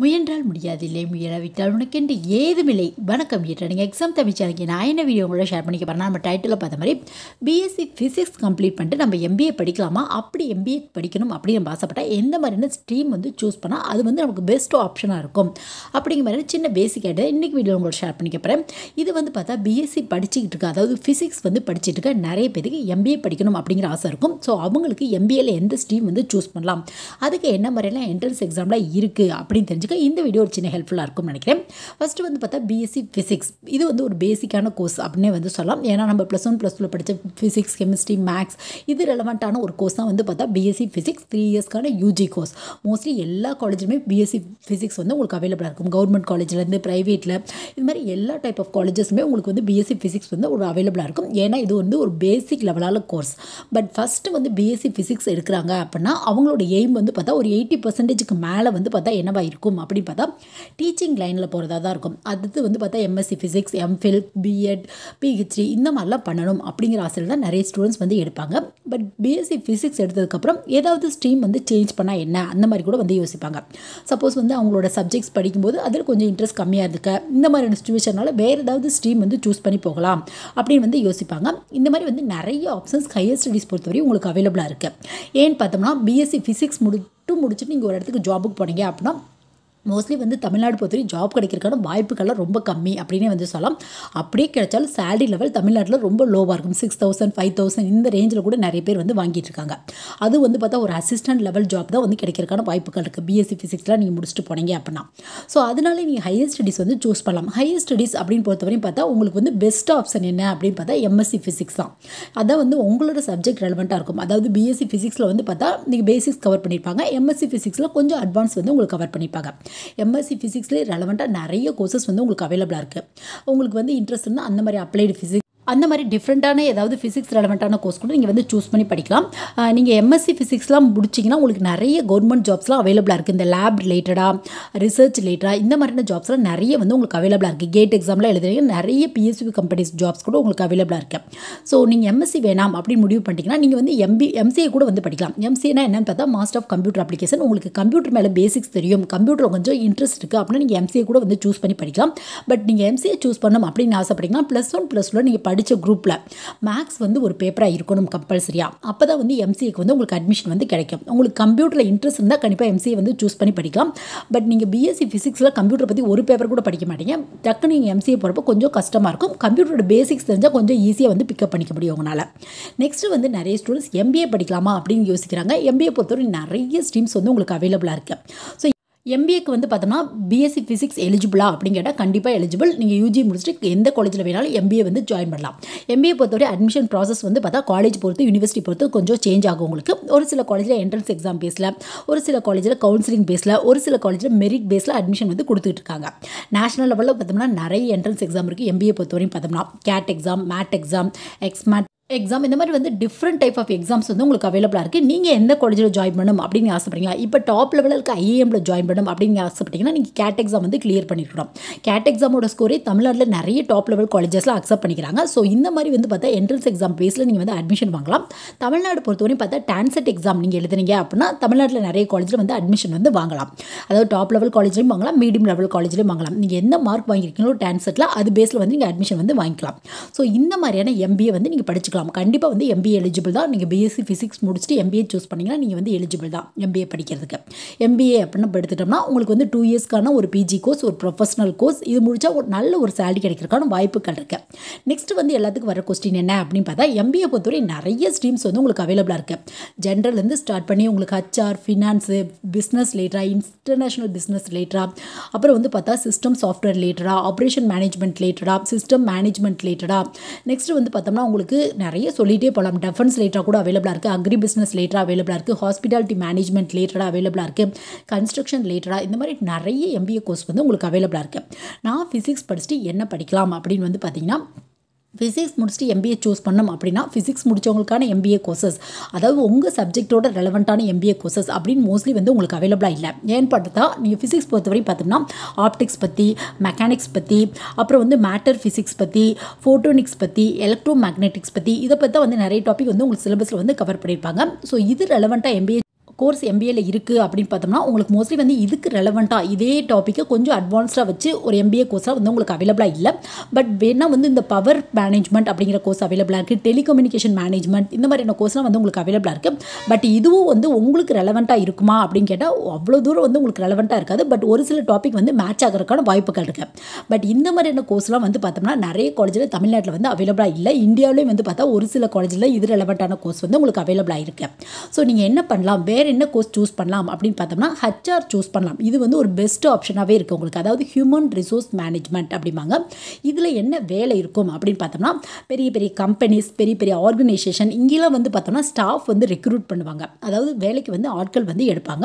முயன்றால் முடியாதில்லை முயலாவிட்டால் உனக்கென்று ஏதுமில்லை வணக்கம் நீங்கள் எக்ஸாம் தமிழ்ச்சாலைக்கு நான் என்ன வீடியோ கூட ஷேர் பண்ணிக்க போகிறேன் நம்ம டைட்டில் பார்த்த மாதிரி பிஎஸ்சி ஃபிசிக்ஸ் கம்ப்ளீட் பண்ணிட்டு நம்ம எம்பிஏ படிக்கலாமா அப்படி எம்பிஏ படிக்கணும் அப்படி நம்ம ஆசைப்பட்டால் எந்த மாதிரியான ஸ்ட்ரீம் வந்து சூஸ் பண்ணால் அது வந்து நமக்கு பெஸ்ட் ஆப்ஷனாக இருக்கும் அப்படிங்கிற மாதிரி சின்ன பேசிக் ஆகிட்டு இன்றைக்கி வீடியோ உங்களோட ஷேர் பண்ணிக்க போகிறேன் இது வந்து பார்த்தா பிஎஸ்சி படிச்சுக்கிட்டு இருக்க அதாவது ஃபிசிக்ஸ் வந்து படிச்சுட்டு இருக்க நிறைய பேருக்கு எம்பிஏ படிக்கணும் அப்படிங்கிற ஆசை இருக்கும் ஸோ அவங்களுக்கு எம்பிஏல எந்த ஸ்ட்ரீம் வந்து சூஸ் பண்ணலாம் அதுக்கு என்ன மாதிரியெல்லாம் என்ட்ரன்ஸ் எக்ஸாம்லாம் இருக்குது அப்படின்னு தெரிஞ்சு தெரிஞ்சுக்க இந்த வீடியோ ஒரு சின்ன ஹெல்ப்ஃபுல்லாக இருக்கும்னு நினைக்கிறேன் ஃபஸ்ட்டு வந்து பார்த்தா பிஎஸ்சி ஃபிசிக்ஸ் இது வந்து ஒரு பேசிக்கான கோர்ஸ் அப்படின்னே வந்து சொல்லலாம் ஏன்னா நம்ம ப்ளஸ் ஒன் ப்ளஸ் டூவில் படித்த ஃபிசிக்ஸ் கெமிஸ்ட்ரி மேக்ஸ் இது ரெலவெண்ட்டான ஒரு கோர்ஸ் தான் வந்து பார்த்தா பிஎஸ்சி ஃபிசிக்ஸ் த்ரீ இயர்ஸ்க்கான யூஜி கோர்ஸ் மோஸ்ட்லி எல்லா காலேஜுமே பிஎஸ்சி ஃபிசிக்ஸ் வந்து உங்களுக்கு அவைலபிளாக இருக்கும் கவர்மெண்ட் காலேஜ்லேருந்து ப்ரைவேட்டில் இது மாதிரி எல்லா டைப் ஆஃப் காலேஜஸுமே உங்களுக்கு வந்து பிஎஸ்சி ஃபிசிக்ஸ் வந்து ஒரு அவைலபிளாக இருக்கும் ஏன்னா இது வந்து ஒரு பேசிக் லெவலான கோர்ஸ் பட் ஃபஸ்ட்டு வந்து பிஎஸ்சி ஃபிசிக்ஸ் எடுக்கிறாங்க அப்படின்னா அவங்களோட எய்ம் வந்து பார்த்தா ஒரு எயிட்டி பர்சன்டேஜுக்கு மேலே வந்து பார்த்தா என்னவாக இருக்கும் இருக்கும் அப்படின்னு பார்த்தா டீச்சிங் லைனில் போகிறதா தான் இருக்கும் அடுத்து வந்து பார்த்தா MSc physics MPhil BEd PhD இந்த மாதிரிலாம் பண்ணணும் அப்படிங்கிற ஆசையில் தான் நிறைய ஸ்டூடெண்ட்ஸ் வந்து எடுப்பாங்க பட் பிஎஸ்சி ஃபிசிக்ஸ் எடுத்ததுக்கப்புறம் ஏதாவது ஸ்ட்ரீம் வந்து சேஞ்ச் பண்ணால் என்ன அந்த மாதிரி கூட வந்து யோசிப்பாங்க சப்போஸ் வந்து அவங்களோட சப்ஜெக்ட்ஸ் படிக்கும்போது அதில் கொஞ்சம் இன்ட்ரெஸ்ட் கம்மியாக இருக்க இந்த மாதிரியான சுச்சுவேஷனால் வேறு ஏதாவது ஸ்ட்ரீம் வந்து சூஸ் பண்ணி போகலாம் அப்படின்னு வந்து யோசிப்பாங்க இந்த மாதிரி வந்து நிறைய ஆப்ஷன்ஸ் ஹையர் ஸ்டடீஸ் பொறுத்தவரை உங்களுக்கு அவைலபிளாக இருக்குது ஏன்னு பார்த்தோம்னா பிஎஸ்சி ஃபிசிக்ஸ் முடிட்டு முடிச்சுட்டு நீங்கள் ஒரு இடத்துக்கு ஜாபுக்கு போனீங்க அப்படின்னா மோஸ்ட்லி வந்து தமிழ்நாடு பொறுத்தவரை ஜாப் கிடைக்கிறதுக்கான வாய்ப்புகள்லாம் ரொம்ப கம்மி அப்படின்னே வந்து சொல்லலாம் அப்படியே கிடைச்சாலும் சேலரி லெவல் தமிழ்நாட்டில் ரொம்ப லோவாக இருக்கும் சிக்ஸ் தௌசண்ட் ஃபைவ் தௌசண்ட் இந்த ரேஞ்சில் கூட நிறைய பேர் வந்து வாங்கிட்டு இருக்காங்க அது வந்து பார்த்தா ஒரு அசிஸ்டன்ட் லெவல் ஜாப் தான் வந்து கிடைக்கிறதுக்கான வாய்ப்புகள் இருக்குது பிஎஸ்சி ஃபிசிக்ஸ்லாம் நீங்கள் முடிச்சுட்டு போனீங்க அப்படின்னா ஸோ அதனால நீங்கள் ஹையர் ஸ்டடீஸ் வந்து சூஸ் பண்ணலாம் ஹையர் ஸ்டடீஸ் அப்படின்னு பொறுத்தவரையும் பார்த்தா உங்களுக்கு வந்து பெஸ்ட் ஆப்ஷன் என்ன அப்படின்னு பார்த்தா எம்எஸ்சி ஃபிசிக்ஸ் தான் அதான் வந்து உங்களோட சப்ஜெக்ட் ரெலவெண்ட்டாக இருக்கும் அதாவது பிஎஸ்சி ஃபிசிக்ஸில் வந்து பார்த்தா நீங்கள் பேசிக்ஸ் கவர் பண்ணியிருப்பாங்க எம்எஸ்சி ஃபிசிக்ஸில் கொஞ்சம் அட்வான்ஸ் வந்து உங்களுக்கு கவர் பண்ணியிருப்பாங்க எம்எஸ்சி ஃபிசிக்ஸ்லேயே ரெலவெண்ட்டாக நிறைய கோர்சஸ் வந்து உங்களுக்கு அவைலபிளாக இருக்குது உங்களுக்கு வந்து இன்ட்ரெஸ்ட் இருந்தால் அந்த மாதிரி அப்ளைடு ஃபிசிக்ஸ் அந்த மாதிரி டிஃப்ரெண்ட்டான ஏதாவது ஃபிசிக்ஸ் ரெலவெண்ட்டான கோர்ஸ் கூட நீங்கள் வந்து சூஸ் பண்ணி படிக்கலாம் நீங்கள் எம்எஸ்சி ஃபிசிக்ஸ்லாம் முடிச்சிங்கன்னா உங்களுக்கு நிறைய கவர்மெண்ட் ஜாப்ஸ்லாம் அவைலபிளாக இருக்குது இந்த லேப் ரிலேட்டடாக ரிசர்ச் ரிலேட்டடாக இந்த மாதிரியான ஜாப்ஸ்லாம் நிறைய வந்து உங்களுக்கு அவைலபிளாக இருக்குது கேட் எக்ஸாம்லாம் எழுதுறீங்க நிறைய பிஎஸ்சி கம்பெனிஸ் ஜாப்ஸ் கூட உங்களுக்கு அவைலபிளாக இருக்குது ஸோ நீங்கள் எம்எஸ்சி வேணாம் அப்படின்னு முடிவு பண்ணிட்டீங்கன்னா நீங்கள் வந்து எம்பி எம்சிஏ கூட வந்து படிக்கலாம் எம்சிஏனா என்னென்னு பார்த்தா மாஸ்டர் ஆஃப் கம்ப்யூட்டர் அப்ளிகேஷன் உங்களுக்கு கம்ப்யூட்டர் மேலே பேசிக்ஸ் தெரியும் கம்ப்யூட்டர் கொஞ்சம் இன்ட்ரெஸ்ட் இருக்குது அப்படின்னா நீங்கள் எம்சிஏ கூட வந்து சூஸ் பண்ணி படிக்கலாம் பட் நீங்கள் எம்சிஏ சூஸ் பண்ணணும் அப்படின்னு ஆசைப்பட்டீங்கன்னா ப்ளஸ் ஒன் ப்ளஸ் டூவில் நீங்கள் படித்த குரூப்பில் மேக்ஸ் வந்து ஒரு பேப்பராக இருக்கணும் கம்பல்சரியாக அப்போ தான் வந்து எம்சிஏக்கு வந்து உங்களுக்கு அட்மிஷன் வந்து கிடைக்கும் உங்களுக்கு கம்ப்யூட்டரில் இன்ட்ரெஸ்ட் இருந்தால் கண்டிப்பாக எம்சிஏ வந்து சூஸ் பண்ணி படிக்கலாம் பட் நீங்கள் பிஎஸ்சி ஃபிசிக்ஸில் கம்ப்யூட்டர் பற்றி ஒரு பேப்பர் கூட படிக்க மாட்டீங்க டக்குன்னு நீங்கள் எம்சிஏ போகிறப்போ கொஞ்சம் கஷ்டமாக இருக்கும் கம்ப்யூட்டரோட பேசிக்ஸ் தெரிஞ்சால் கொஞ்சம் ஈஸியாக வந்து பிக்கப் பண்ணிக்க முடியும் உங்களால் நெக்ஸ்ட்டு வந்து நிறைய ஸ்டூடெண்ட்ஸ் எம்பிஏ படிக்கலாமா அப்படின்னு யோசிக்கிறாங்க எம்பிஏ பொறுத்தவரை நிறைய ஸ்ட்ரீம்ஸ் வந்து உங்களுக்கு அவைலபிளாக இருக்குது ஸோ எம்பிஏக்கு வந்து பார்த்தோம்னா பிஎஸ்சி ஃபிசிக்ஸ் எலிஜிபிளா அப்படின்னு கேட்டால் கண்டிப்பாக எலிஜிபிள் நீங்கள் யூஜி முடிச்சுட்டு எந்த காலேஜில் வேணாலும் எம்பிஏ வந்து ஜாயின் பண்ணலாம் எம்பிஏ பொறுத்தவரை அட்மிஷன் ப்ராசஸ் வந்து பார்த்தா காலேஜ் பொறுத்து யூனிவர்சிட்டி பொறுத்து கொஞ்சம் சேஞ்ச் ஆகும் உங்களுக்கு ஒரு சில காலேஜில் என்ட்ரன்ஸ் எக்ஸாம் பேஸில் ஒரு சில காலேஜில் கவுன்சிலிங் பேஸில் ஒரு சில காலேஜில் மெரிட் பேஸில் அட்மிஷன் வந்து கொடுத்துட்டு இருக்காங்க நேஷனல் லெவலில் பார்த்தோம்னா நிறைய என்ட்ரன்ஸ் எக்ஸாம் இருக்குது எம்பிஏ பொறுத்தவரையும் பார்த்தோம்னா CAT exam MAT exam XAT exam இந்த மாதிரி வந்து டிஃப்ரெண்ட் டைப் ஆஃப் எக்ஸாம்ஸ் வந்து உங்களுக்கு அவைலபிளாக இருக்குது நீங்கள் எந்த காலேஜில் ஜாயின் பண்ணணும் அப்படின்னு ஆசைப்பட்றீங்க இப்போ டாப் லெவலில் இருக்க ஐஏஎம்மில் ஜாயின் பண்ணணும் அப்படின்னு ஆசைப்பட்டீங்கன்னா நீங்கள் கேட் எக்ஸாம் வந்து கிளியர் பண்ணிருக்கணும் கேட் எக்ஸாமோட ஸ்கோரே தமிழ்நாட்டில் நிறைய டாப் லெவல் காலேஜஸ்லாம் அக்செப்ட் பண்ணிக்கிறாங்க ஸோ இந்த மாதிரி வந்து பார்த்தா என்ட்ரன்ஸ் எக்ஸாம் பேஸில் நீங்கள் வந்து அட்மிஷன் வாங்கலாம் தமிழ்நாடு பொறுத்தவரையும் பார்த்தா டான்செட் எக்ஸாம் நீங்கள் எழுதுனீங்க அப்படின்னா தமிழ்நாட்டில் நிறைய காலேஜில் வந்து அட்மிஷன் வந்து வாங்கலாம் அதாவது டாப் லெவல் காலேஜ்லையும் வாங்கலாம் மீடியம் லெவல் காலேஜ்லையும் வாங்கலாம் நீங்கள் எந்த மார்க் வாங்கியிருக்கீங்களோ டான்செட்டில் அது பேஸில் வந்து நீங்கள் அட்மிஷன் வந்து வாங்கிக்கலாம் ஸோ இந்த மாதிரியான எம்பிஏ வந்து நீங்கள் படிச்சுக்கலாம் படிக்கலாம் கண்டிப்பாக வந்து எம்பிஏ எலிஜிபிள் தான் நீங்கள் பிஎஸ்சி ஃபிசிக்ஸ் முடிச்சுட்டு எம்பிஏ சூஸ் பண்ணிங்கன்னா நீங்கள் வந்து எலிஜிபிள் தான் எம்பிஏ படிக்கிறதுக்கு எம்பிஏ அப்படின்னு எடுத்துட்டோம்னா உங்களுக்கு வந்து டூ இயர்ஸ்க்கான ஒரு பிஜி கோர்ஸ் ஒரு ப்ரொஃபஷனல் கோர்ஸ் இது முடிச்சா ஒரு நல்ல ஒரு சேலரி கிடைக்கிறதுக்கான வாய்ப்புகள் இருக்குது நெக்ஸ்ட் வந்து எல்லாத்துக்கும் வர கொஸ்டின் என்ன அப்படின்னு பார்த்தா எம்பிஏ பொறுத்தவரை நிறைய ஸ்ட்ரீம்ஸ் வந்து உங்களுக்கு அவைலபிளாக இருக்குது ஜென்ரல்லேருந்து ஸ்டார்ட் பண்ணி உங்களுக்கு ஹச்ஆர் ஃபினான்ஸு பிஸ்னஸ் ரிலேட்டடாக இன்டர்நேஷனல் பிஸ்னஸ் ரிலேட்டடாக அப்புறம் வந்து பார்த்தா சிஸ்டம் சாஃப்ட்வேர் ரிலேட்டடாக ஆப்ரேஷன் மேனேஜ்மெண்ட் ரிலேட்டடாக சிஸ்டம் மேனேஜ்மெண்ட் ரிலேட்டடாக நெக்ஸ்ட் வந்து பார்த்தோம்னா உங்களுக்கு நிறைய சொல்லிகிட்டே போகலாம் டெஃபன்ஸ் லேட்டராக கூட அவைலபிளாக இருக்குது அக்ரி பிஸ்னஸ் லேட்டராக அவைலபிளாக இருக்குது ஹாஸ்பிட்டாலிட்டி மேனேஜ்மெண்ட் ரிலேட்டடாக அவைலபிளாக இருக்குது கன்ஸ்ட்ரக்ஷன் ரிலேட்டடாக இந்த மாதிரி நிறைய எம்பிஏ கோர்ஸ் வந்து உங்களுக்கு அவைலபிளாக இருக்குது நான் ஃபிசிக்ஸ் படிச்சுட்டு என்ன படிக்கலாம் அப்படின்னு வந்து பார்த்திங்கன்னா ஃபிசிக்ஸ் முடிச்சுட்டு எம்பிஏ சூஸ் பண்ணோம் அப்படின்னா ஃபிசிக்ஸ் முடித்தவங்களுக்கான எம்பிஏ கோர்சஸ் அதாவது உங்கள் சப்ஜெக்டோட ரெலவெண்ட்டான எம்பிஏ கோர்சஸ் அப்படின்னு மோஸ்ட்லி வந்து உங்களுக்கு அவைலபிளாக இல்லை ஏன்னு பார்த்தா நீங்கள் ஃபிசிக்ஸ் பொறுத்தவரை பார்த்தோம்னா ஆப்டிக்ஸ் பற்றி மெக்கானிக்ஸ் பற்றி அப்புறம் வந்து மேட்டர் ஃபிசிக்ஸ் பற்றி ஃபோட்டோனிக்ஸ் பற்றி எலக்ட்ரோ மேக்னெட்டிக்ஸ் பற்றி இதை பற்றி வந்து நிறைய டாபிக் வந்து உங்களுக்கு சிலபஸில் வந்து கவர் பண்ணியிருப்பாங்க ஸோ இது ரெலவெண்ட்டாக எம்பிஏ கோர்ஸ் எம்பிஏல இருக்குது அப்படின்னு பார்த்தோம்னா உங்களுக்கு மோஸ்ட்லி வந்து இதுக்கு ரெலவெண்ட்டாக இதே டாப்பிக்கை கொஞ்சம் அட்வான்ஸ்டாக வச்சு ஒரு எம்பிஏ கோர்ஸாக வந்து உங்களுக்கு அவைலபிளாக இல்லை பட் வேணால் வந்து இந்த பவர் மேனேஜ்மெண்ட் அப்படிங்கிற கோர்ஸ் அவைலபிளாக இருக்குது டெலிகம்யூனிகேஷன் மேனேஜ்மெண்ட் இந்த மாதிரியான கோர்ஸ்லாம் வந்து உங்களுக்கு அவைலபிளாக இருக்குது பட் இதுவும் வந்து உங்களுக்கு ரெலவெண்ட்டாக இருக்குமா அப்படின்னு கேட்டால் அவ்வளோ தூரம் வந்து உங்களுக்கு ரெலவெண்ட்டாக இருக்காது பட் ஒரு சில டாபிக் வந்து மேட்ச் ஆகிறதுக்கான வாய்ப்புகள் இருக்குது பட் இந்த மாதிரியான கோர்ஸ்லாம் வந்து பார்த்தோம்னா நிறைய காலேஜில் தமிழ்நாட்டில் வந்து அவைலபிளாக இல்லை இந்தியாவிலேயும் வந்து பார்த்தா ஒரு சில காலேஜில் இது ரெலவெண்ட்டான கோர்ஸ் வந்து உங்களுக்கு அவைலபிளாக இருக்குது ஸோ நீங்கள் என்ன பண்ணலாம் வேறு என்ன கோர்ஸ் சூஸ் பண்ணலாம் அப்படின்னு பார்த்தோம்னா ஹச்ஆர் சூஸ் பண்ணலாம் இது வந்து ஒரு பெஸ்ட் ஆப்ஷனாகவே இருக்குது உங்களுக்கு அதாவது ஹியூமன் ரிசோர்ஸ் மேனேஜ்மெண்ட் அப்படிம்பாங்க இதில் என்ன வேலை இருக்கும் அப்படின்னு பார்த்தோம்னா பெரிய பெரிய கம்பெனிஸ் பெரிய பெரிய ஆர்கனைசேஷன் இங்கெல்லாம் வந்து பார்த்தோம்னா ஸ்டாஃப் வந்து ரெக்ரூட் பண்ணுவாங்க அதாவது வேலைக்கு வந்து ஆட்கள் வந்து எடுப்பாங்க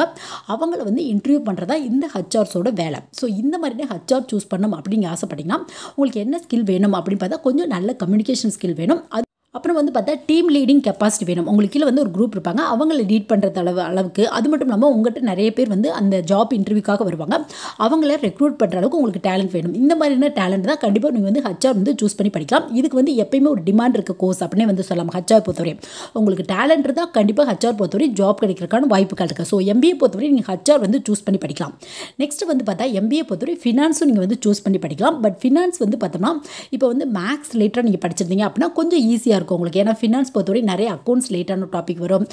அவங்கள வந்து இன்டர்வியூ பண்ணுறதா இந்த ஹச்ஆர்ஸோட வேலை ஸோ இந்த மாதிரி ஹச்ஆர் சூஸ் பண்ணணும் அப்படிங்க ஆசைப்பட்டீங்கன்னா உங்களுக்கு என்ன ஸ்கில் வேணும் அப்படின்னு பார்த்தா கொஞ்சம் நல்ல கம்யூனிகேஷன் ஸ்கில் வேணும் அது அப்புறம் வந்து பார்த்தா டீம் லீடிங் கெப்பாசிட்டி வேணும் உங்களுக்கு கீழே வந்து ஒரு குரூப் இருப்பாங்க அவங்கள லீட் பண்ணுறது அளவு அளவுக்கு அது மட்டும் இல்லாமல் உங்கள்கிட்ட நிறைய பேர் வந்து அந்த ஜாப் இன்டர்வியூக்காக வருவாங்க அவங்கள ரெக்ரூட் பண்ணுற அளவுக்கு உங்களுக்கு டேலண்ட் வேணும் இந்த மாதிரியான டேலண்ட் தான் கண்டிப்பாக நீங்கள் வந்து ஹச்ஆர் வந்து சூஸ் பண்ணி படிக்கலாம் இதுக்கு வந்து எப்பயுமே ஒரு டிமாண்ட் இருக்க கோர்ஸ் அப்படின்னே வந்து சொல்லலாம் ஹச்ஆர் பொறுத்தவரை உங்களுக்கு டேலண்ட் இருந்தால் கண்டிப்பாக ஹச்ஆர் பொறுத்தவரை ஜாப் கிடைக்கிறதுக்கான வாய்ப்புகள் இருக்குது ஸோ எம்பிஏ பொறுத்தவரை நீங்கள் ஹச்ஆர் வந்து சூஸ் பண்ணி படிக்கலாம் நெக்ஸ்ட் வந்து பார்த்தா எம்பிஏ பொறுத்தவரை ஃபினான்ஸும் நீங்கள் வந்து சூஸ் பண்ணி படிக்கலாம் பட் ஃபினான்ஸ் வந்து பார்த்தோம்னா இப்போ வந்து மேக்ஸ் ரிலேட்டடாக நீங்கள் படிச்சிருந்தீங்க அப்படின்னா கொஞ்சம் ஈஸியாக இருக்கும் இருக்கும் உங்களுக்கு ஏன்னா ஃபினான்ஸ் பொறுத்தவரை நிறைய அக்கௌண்ட்ஸ் லேட்டான டாபிக் வரும்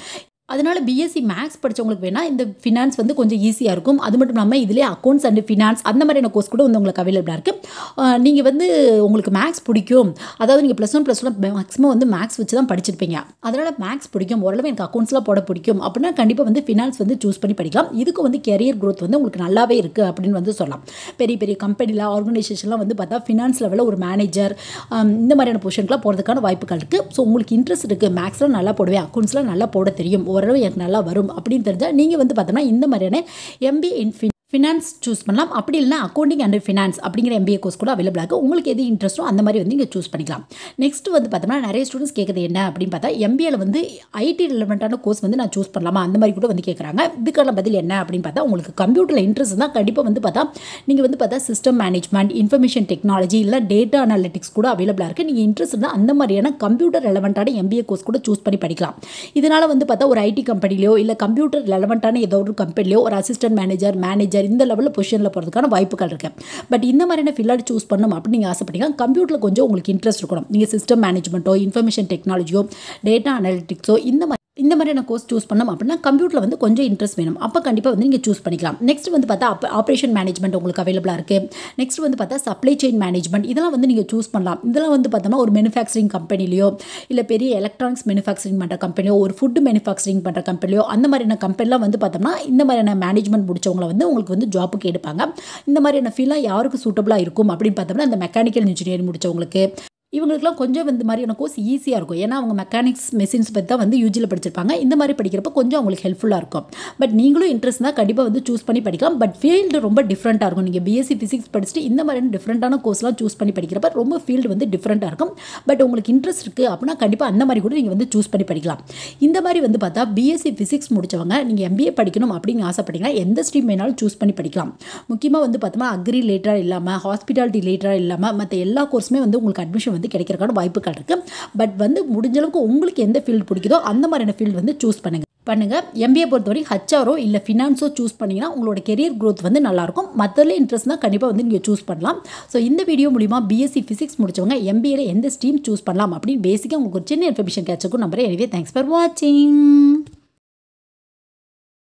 அதனால் பிஎஸ்சி மேக்ஸ் படித்தவங்களுக்கு வேணால் இந்த ஃபினான்ஸ் வந்து கொஞ்சம் ஈஸியாக இருக்கும் அது மட்டும் இல்லாமல் இதிலே அக்கௌண்ட்ஸ் அண்ட் ஃபினான்ஸ் அந்த மாதிரியான கோர்ஸ் கூட வந்து உங்களுக்கு அவைலபிளாக இருக்குது நீங்கள் வந்து உங்களுக்கு மேக்ஸ் பிடிக்கும் அதாவது நீங்கள் plus one plus one maximum வந்து மேக்ஸ் வச்சு தான் படிச்சிருப்பீங்க அதனால் மேக்ஸ் பிடிக்கும் ஓரளவு எனக்கு அக்கௌண்ட்ஸ்லாம் போட பிடிக்கும் அப்படின்னா கண்டிப்பாக வந்து ஃபினான்ஸ் வந்து சூஸ் பண்ணி படிக்கலாம் இதுக்கு வந்து கெரியர் க்ரோத் வந்து உங்களுக்கு நல்லாவே இருக்குது அப்படின்னு வந்து சொல்லலாம் பெரிய பெரிய கம்பெனியில் ஆர்கனைசேஷன்லாம் வந்து பார்த்தா ஃபினான்ஸ் லெவலில் ஒரு மேனேஜர் இந்த மாதிரியான பொசிஷனுக்குலாம் போகிறதுக்கான வாய்ப்புகள் இருக்குது ஸோ உங்களுக்கு இன்ட்ரெஸ்ட் இருக்குது மேக்ஸ்லாம் நல்லா போடுவேன் அக்கௌண்ட்ஸ்லாம் நல்லா போட தெரியும் ஓரளவு எனக்கு நல்லா வரும் அப்படின்னு தெரிஞ்சால் நீங்கள் வந்து பார்த்தோம்னா இந்த மாதிரியான எம்பி இன்ஃபின் ஃபினான்ஸ் சூஸ் பண்ணலாம் அப்படி இல்லைன்னா அக்கௌண்டிங் அண்ட் ஃபினான்ஸ் அப்படிங்கிற எம்பிஏ கோர்ஸ் கூட அவைலபிள் இருக்குது உங்களுக்கு எது இன்ட்ரெஸ்ட்டோ அந்த மாதிரி வந்து நீங்கள் சூஸ் பண்ணிக்கலாம் நெக்ஸ்ட் வந்து பார்த்தோம்னா நிறைய ஸ்டூடெண்ட்ஸ் கேட்குறது என்ன அப்படின்னு பார்த்தா எம்பிஏல வந்து ஐடி ரிலவெண்ட்டான கோர்ஸ் வந்து நான் சூஸ் பண்ணலாமா அந்த மாதிரி கூட வந்து கேட்குறாங்க இதுக்கான பதில் என்ன அப்படின்னு பார்த்தா உங்களுக்கு கம்ப்யூட்டரில் இன்ட்ரெஸ்ட் தான் கண்டிப்பாக வந்து பார்த்தா நீங்கள் வந்து பார்த்தா சிஸ்டம் மேனேஜ்மெண்ட் இன்ஃபர்மேஷன் டெக்னாலஜி இல்லை டேட்டா அனாலிட்டிக்ஸ் கூட அவைலபிளாக இருக்குது நீங்கள் இன்ட்ரெஸ்ட் தான் அந்த மாதிரியான கம்ப்யூட்டர் ரெலவெண்ட்டான எம்பிஏ கோர்ஸ் கூட சூஸ் பண்ணி படிக்கலாம் இதனால் வந்து பார்த்தா ஒரு ஐடி கம்பெனிலையோ இல்லை கம்ப்யூட்டர் ரெலவெண்ட்டான ஏதோ ஒரு கம்பெனிலையோ ஒரு அசிஸ்டன்ட் மேனேஜர் மேனேஜர் இந்த லெவலில் பொசிஷனில் போகிறதுக்கான வாய்ப்புகள் இருக்குது பட் இந்த மாதிரியான ஃபீல்டாக சூஸ் பண்ணணும் அப்படின்னு நீங்கள் ஆசைப்பட்டீங்கன்னா கம்ப்யூட்டரில் கொஞ்சம் உங்களுக்கு இன்ட்ரெஸ்ட் இருக்கணும் நீங்கள் சிஸ்டம் மேனேஜ்மெண்ட்டோ இன்ஃபர்மேஷன் டெக்னாலஜியோ டேட்டா அனாலிட்டிக்ஸோ இந்த மாதிரி இந்த மாதிரியான கோர்ஸ் சூஸ் பண்ணோம் அப்படின்னா கம்ப்யூட்டரில் வந்து கொஞ்சம் இன்ட்ரெஸ்ட் வேணும் அப்போ கண்டிப்பாக வந்து நீங்கள் சூஸ் பண்ணிக்கலாம் நெக்ஸ்ட் வந்து பார்த்தா அப்போ ஆப்ரேஷன் மேனேஜ்மெண்ட் உங்களுக்கு அவைலபிளாக இருக்குது நெக்ஸ்ட் வந்து பார்த்தா சப்ளை செயின் மேனேஜ்மெண்ட் இதெல்லாம் வந்து நீங்கள் சூஸ் பண்ணலாம் இதெல்லாம் வந்து பார்த்தோம்னா ஒரு மேனுஃபேக்சரிங் கம்பெனிலையோ இல்லை பெரிய எலக்ட்ரானிக்ஸ் மேனுஃபேக்சரிங் பண்ணுற கம்பெனியோ ஒரு ஃபுட் மேனுஃபேக்சரிங் பண்ணுற கம்பெனியோ அந்த மாதிரியான கம்பெனிலாம் வந்து பார்த்தோம்னா இந்த மாதிரியான மேனேஜ்மெண்ட் முடிச்சவங்களை வந்து உங்களுக்கு வந்து ஜாப்புக்கு எடுப்பாங்க இந்த மாதிரியான ஃபீலாக யாருக்கு சூட்டபுளாக இருக்கும் அப்படின்னு பார்த்தோம்னா அந்த மெக்கானிக்கல் இன்ஜினியரிங் முடித்தவங்களுக்கு இவங்களுக்குலாம் கொஞ்சம் இந்த மாதிரியான கோர்ஸ் ஈஸியாக இருக்கும் ஏன்னா அவங்க மெக்கானிக்ஸ் மெஷின்ஸ் பற்றி தான் வந்து யூஜியில் படிச்சிருப்பாங்க இந்த மாதிரி படிக்கிறப்ப கொஞ்சம் அவங்களுக்கு ஹெல்ப்ஃபுல்லாக இருக்கும் பட் நீங்களும் இன்ட்ரெஸ்ட் தான் கண்டிப்பாக வந்து சூஸ் பண்ணி படிக்கலாம் பட் ஃபீல்டு ரொம்ப டிஃப்ரெண்ட்டாக இருக்கும் நீங்கள் பிஎஸ்சி ஃபிசிக்ஸ் படிச்சுட்டு இந்த மாதிரியான டிஃப்ரெண்ட்டான கோர்ஸ்லாம் சூஸ் பண்ணி படிக்கிறப்ப ரொம்ப ஃபீல்டு வந்து டிஃப்ரெண்ட்டாக இருக்கும் பட் உங்களுக்கு இன்ட்ரெஸ்ட் இருக்குது அப்படின்னா கண்டிப்பாக அந்த மாதிரி கூட நீங்கள் வந்து சூஸ் பண்ணி படிக்கலாம் இந்த மாதிரி வந்து பார்த்தா பிஎஸ்சி ஃபிசிக்ஸ் முடித்தவங்க நீங்கள் எம்பிஏ படிக்கணும் அப்படின்னு ஆசைப்பட்டீங்கன்னா எந்த ஸ்ட்ரீம் வேணாலும் சூஸ் பண்ணி படிக்கலாம் முக்கியமாக வந்து பார்த்தோம்னா அக்ரி ரிலேட்டடாக இல்லாமல் ஹாஸ்பிட்டாலிட்டி ரிலேட்டடாக இல்லாமல் மற்ற எல்லா கோர்ஸுமே வந்து உங்களுக்கு அட்மிஷன் வந்து வந்து கிடைக்கிறக்கான வாய்ப்புகள் இருக்கு பட் வந்து முடிஞ்சளவுக்கு உங்களுக்கு எந்த ஃபீல்டு பிடிக்குதோ அந்த மாதிரியான ஃபீல்டு வந்து சூஸ் பண்ணுங்க பண்ணுங்க எம்பிஏ பொறுத்த வரைக்கும் ஹச்ஆரோ இல்லை ஃபினான்ஸோ சூஸ் பண்ணிங்கன்னா உங்களோட கெரியர் க்ரோத் வந்து நல்லாயிருக்கும் மற்றதுல இன்ட்ரெஸ்ட் தான் கண்டிப்பாக வந்து நீங்கள் சூஸ் பண்ணலாம் ஸோ இந்த வீடியோ மூலிமா பிஎஸ்சி ஃபிசிக்ஸ் முடிச்சவங்க எம்பிஏல எந்த ஸ்ட்ரீம் சூஸ் பண்ணலாம் அப்படின்னு பேசிக்காக உங்களுக்கு ஒரு சின்ன இன்ஃபர்மேஷன் கிடச்சிருக்கும் நம்புறேன் எனவே தேங்க்ஸ் ஃபார் வாட்சிங்